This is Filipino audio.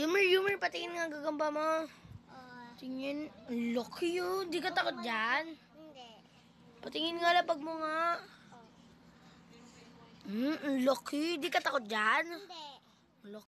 Yumer, Yumer, patingin nga gagamba mo. Uh, Tingin, oh. oh. hmm, ang laki Di ka takot dyan? Hindi. Patingin nga lapag mo nga. Mm, ang laki. Di ka takot dyan? Hindi.